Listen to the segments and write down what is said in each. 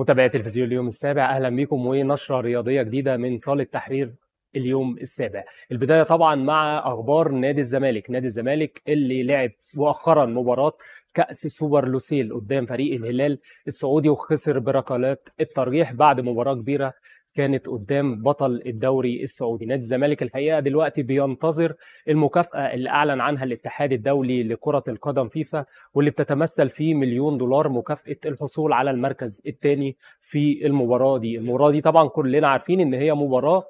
متابعي تلفزيون اليوم السابع اهلا بكم ونشره رياضيه جديده من صاله تحرير اليوم السابع البدايه طبعا مع اخبار نادي الزمالك نادي الزمالك اللي لعب مؤخرا مباراه كأس سوبر لوسيل قدام فريق الهلال السعودي وخسر بركلات الترجيح بعد مباراة كبيرة كانت قدام بطل الدوري السعودي نادي الزمالك الحقيقه دلوقتي بينتظر المكافاه اللي اعلن عنها الاتحاد الدولي لكره القدم فيفا واللي بتتمثل في مليون دولار مكافاه الحصول على المركز الثاني في المباراه دي المباراه دي طبعا كلنا عارفين ان هي مباراه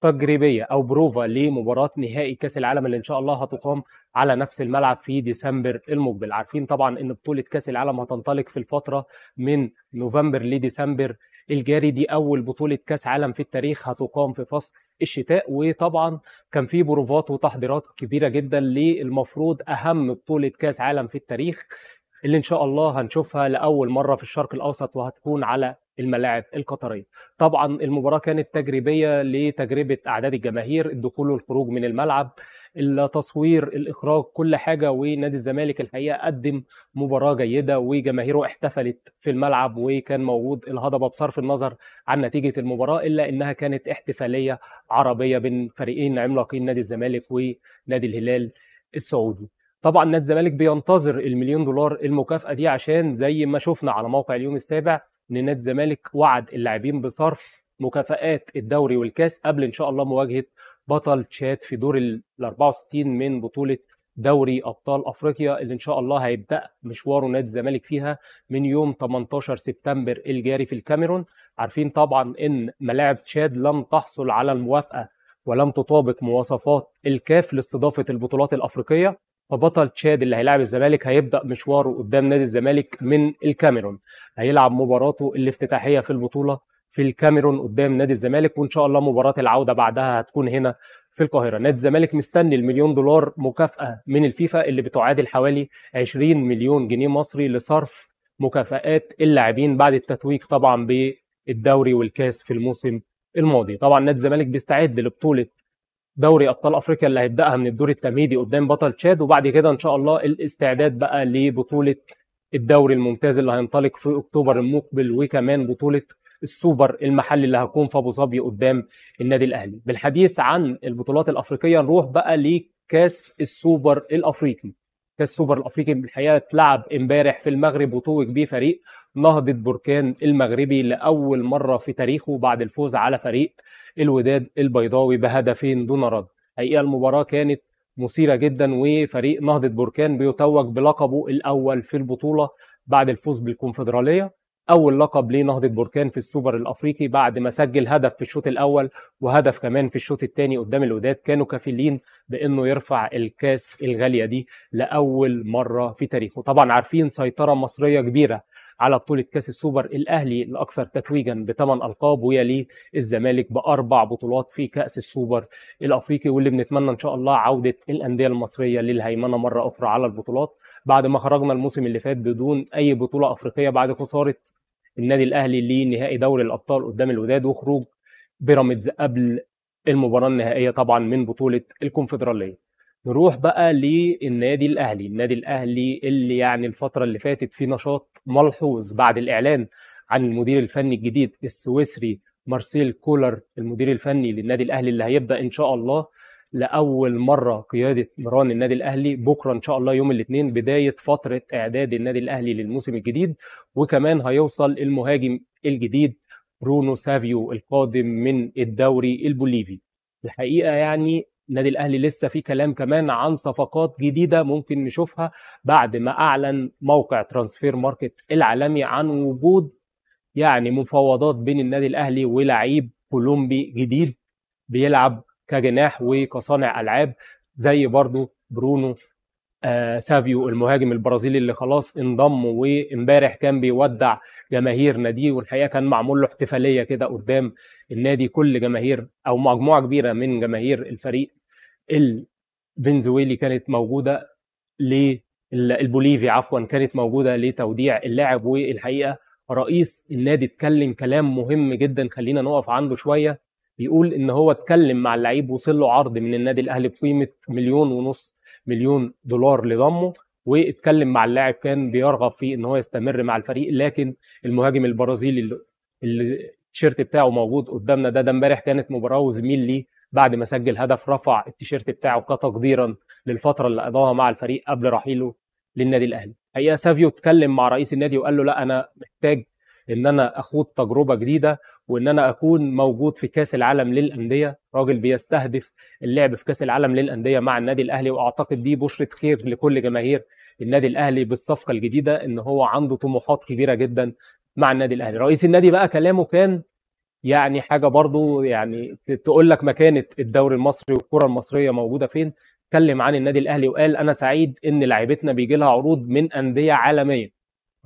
تجريبيه او بروفا لمباراه نهائي كاس العالم اللي ان شاء الله هتقام على نفس الملعب في ديسمبر المقبل عارفين طبعا ان بطوله كاس العالم هتنطلق في الفتره من نوفمبر لديسمبر الجاري دي اول بطوله كاس عالم في التاريخ هتقام في فصل الشتاء وطبعا كان في بروفات وتحضيرات كبيره جدا للمفروض اهم بطوله كاس عالم في التاريخ اللي ان شاء الله هنشوفها لاول مره في الشرق الاوسط وهتكون على الملاعب القطريه. طبعا المباراه كانت تجريبيه لتجربه اعداد الجماهير، الدخول والخروج من الملعب، التصوير، الاخراج، كل حاجه ونادي الزمالك الحقيقه قدم مباراه جيده وجماهيره احتفلت في الملعب وكان موجود الهضبه بصرف النظر عن نتيجه المباراه الا انها كانت احتفاليه عربيه بين فريقين عملاقين نادي الزمالك ونادي الهلال السعودي. طبعا نادي الزمالك بينتظر المليون دولار المكافاه دي عشان زي ما شفنا على موقع اليوم السابع ان نادي الزمالك وعد اللاعبين بصرف مكافئات الدوري والكاس قبل ان شاء الله مواجهه بطل تشاد في دور ال 64 من بطوله دوري ابطال افريقيا اللي ان شاء الله هيبدا مشواره نادي الزمالك فيها من يوم 18 سبتمبر الجاري في الكاميرون عارفين طبعا ان ملاعب تشاد لم تحصل على الموافقه ولم تطابق مواصفات الكاف لاستضافه البطولات الافريقيه فبطل تشاد اللي هيلاعب الزمالك هيبدا مشواره قدام نادي الزمالك من الكاميرون هيلعب مباراته الافتتاحيه في البطوله في الكاميرون قدام نادي الزمالك وان شاء الله مباراه العوده بعدها هتكون هنا في القاهره نادي الزمالك مستني المليون دولار مكافاه من الفيفا اللي بتعادل حوالي 20 مليون جنيه مصري لصرف مكافآت اللاعبين بعد التتويج طبعا بالدوري والكاس في الموسم الماضي طبعا نادي الزمالك بيستعد لبطوله دوري ابطال افريقيا اللي هيبداها من الدور التمهيدي قدام بطل تشاد وبعد كده ان شاء الله الاستعداد بقى لبطوله الدوري الممتاز اللي هينطلق في اكتوبر المقبل وكمان بطوله السوبر المحلي اللي هكون في ابو ظبي قدام النادي الاهلي بالحديث عن البطولات الافريقيه نروح بقى لكاس السوبر الافريقي كاس السوبر الافريقي بالحقيقه اتلعب امبارح في المغرب وتوج بيه فريق نهضه بركان المغربي لاول مره في تاريخه بعد الفوز على فريق الوداد البيضاوي بهدفين دون رد حقيقه المباراه كانت مثيره جدا وفريق نهضه بركان بيتوج بلقبه الاول في البطوله بعد الفوز بالكونفدراليه اول لقب لنهضه بركان في السوبر الافريقي بعد ما سجل هدف في الشوط الاول وهدف كمان في الشوط الثاني قدام الوداد كانوا كفيلين بانه يرفع الكاس الغاليه دي لاول مره في تاريخه طبعا عارفين سيطره مصريه كبيره على بطولة كأس السوبر الأهلي الأكثر تتويجا بثمان ألقاب ويليه الزمالك بأربع بطولات في كأس السوبر الأفريقي واللي بنتمنى إن شاء الله عودة الأندية المصرية للهيمنة مرة أخرى على البطولات بعد ما خرجنا الموسم اللي فات بدون أي بطولة أفريقية بعد خسارة النادي الاهلي لنهائي دوري الابطال قدام الوداد وخروج بيراميدز قبل المباراه النهائيه طبعا من بطوله الكونفدراليه نروح بقى للنادي الاهلي النادي الاهلي اللي يعني الفتره اللي فاتت في نشاط ملحوظ بعد الاعلان عن المدير الفني الجديد السويسري مارسيل كولر المدير الفني للنادي الاهلي اللي هيبدا ان شاء الله لاول مره قياده مران النادي الاهلي بكره ان شاء الله يوم الاثنين بدايه فتره اعداد النادي الاهلي للموسم الجديد وكمان هيوصل المهاجم الجديد برونو سافيو القادم من الدوري البوليفي الحقيقه يعني النادي الاهلي لسه في كلام كمان عن صفقات جديده ممكن نشوفها بعد ما اعلن موقع ترانسفير ماركت العالمي عن وجود يعني مفاوضات بين النادي الاهلي ولعيب كولومبي جديد بيلعب كجناح وكصانع العاب زي برضو برونو آه سافيو المهاجم البرازيلي اللي خلاص انضم وامبارح كان بيودع جماهير ناديه والحقيقه كان معمول له احتفاليه كده قدام النادي كل جماهير او مجموعه كبيره من جماهير الفريق الفنزويلي كانت موجوده ل البوليفي عفوا كانت موجوده لتوديع اللاعب والحقيقه رئيس النادي اتكلم كلام مهم جدا خلينا نقف عنده شويه بيقول ان هو اتكلم مع اللعيب وصل له عرض من النادي الاهلي بقيمه مليون ونص مليون دولار لضمه واتكلم مع اللاعب كان بيرغب في ان هو يستمر مع الفريق لكن المهاجم البرازيلي اللي, التيشيرت بتاعه موجود قدامنا ده ده امبارح كانت مباراه وزميل ليه بعد ما سجل هدف رفع التيشيرت بتاعه كتقديرا للفتره اللي قضاها مع الفريق قبل رحيله للنادي الاهلي. الحقيقه سافيو اتكلم مع رئيس النادي وقال له لا انا محتاج ان انا اخوض تجربه جديده وان انا اكون موجود في كاس العالم للانديه راجل بيستهدف اللعب في كاس العالم للانديه مع النادي الاهلي واعتقد دي بشره خير لكل جماهير النادي الاهلي بالصفقه الجديده ان هو عنده طموحات كبيره جدا مع النادي الاهلي رئيس النادي بقى كلامه كان يعني حاجه برضو يعني تقول لك مكانه الدوري المصري والكره المصريه موجوده فين اتكلم عن النادي الاهلي وقال انا سعيد ان لعيبتنا بيجي لها عروض من انديه عالميه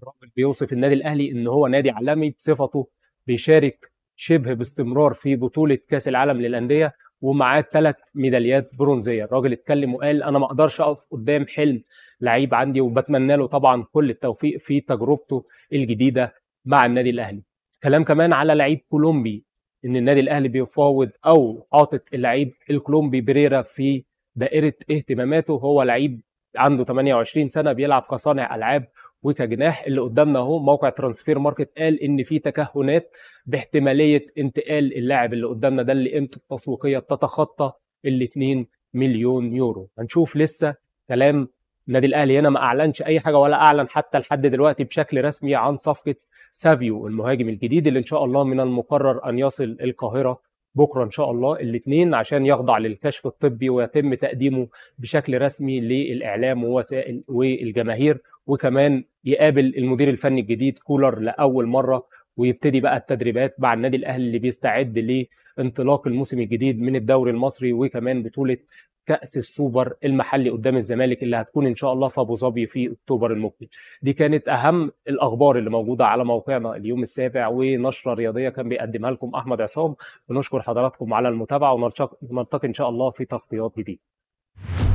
الراجل بيوصف النادي الاهلي ان هو نادي عالمي بصفته بيشارك شبه باستمرار في بطوله كاس العالم للانديه ومعاه ثلاث ميداليات برونزيه الراجل اتكلم وقال انا ما اقدرش اقف قدام حلم لعيب عندي وبتمنى له طبعا كل التوفيق في تجربته الجديده مع النادي الاهلي كلام كمان على لعيب كولومبي ان النادي الاهلي بيفاوض او حاطط اللعيب الكولومبي بريرا في دائره اهتماماته هو لعيب عنده 28 سنه بيلعب كصانع العاب وكجناح اللي قدامنا اهو موقع ترانسفير ماركت قال ان في تكهنات باحتماليه انتقال اللاعب اللي قدامنا ده اللي قيمته التسويقيه بتتخطى ال 2 مليون يورو هنشوف لسه كلام النادي الاهلي هنا ما اعلنش اي حاجه ولا اعلن حتى لحد دلوقتي بشكل رسمي عن صفقه سافيو المهاجم الجديد اللي ان شاء الله من المقرر ان يصل القاهره بكره ان شاء الله الاثنين عشان يخضع للكشف الطبي ويتم تقديمه بشكل رسمي للاعلام ووسائل والجماهير وكمان يقابل المدير الفني الجديد كولر لاول مره ويبتدي بقى التدريبات مع النادي الاهلي اللي بيستعد لانطلاق الموسم الجديد من الدوري المصري وكمان بطوله كاس السوبر المحلي قدام الزمالك اللي هتكون ان شاء الله في ابو ظبي في اكتوبر المقبل. دي كانت اهم الاخبار اللي موجوده على موقعنا اليوم السابع ونشره رياضيه كان بيقدمها لكم احمد عصام ونشكر حضراتكم على المتابعه ونلتقي ان شاء الله في تغطيات جديده.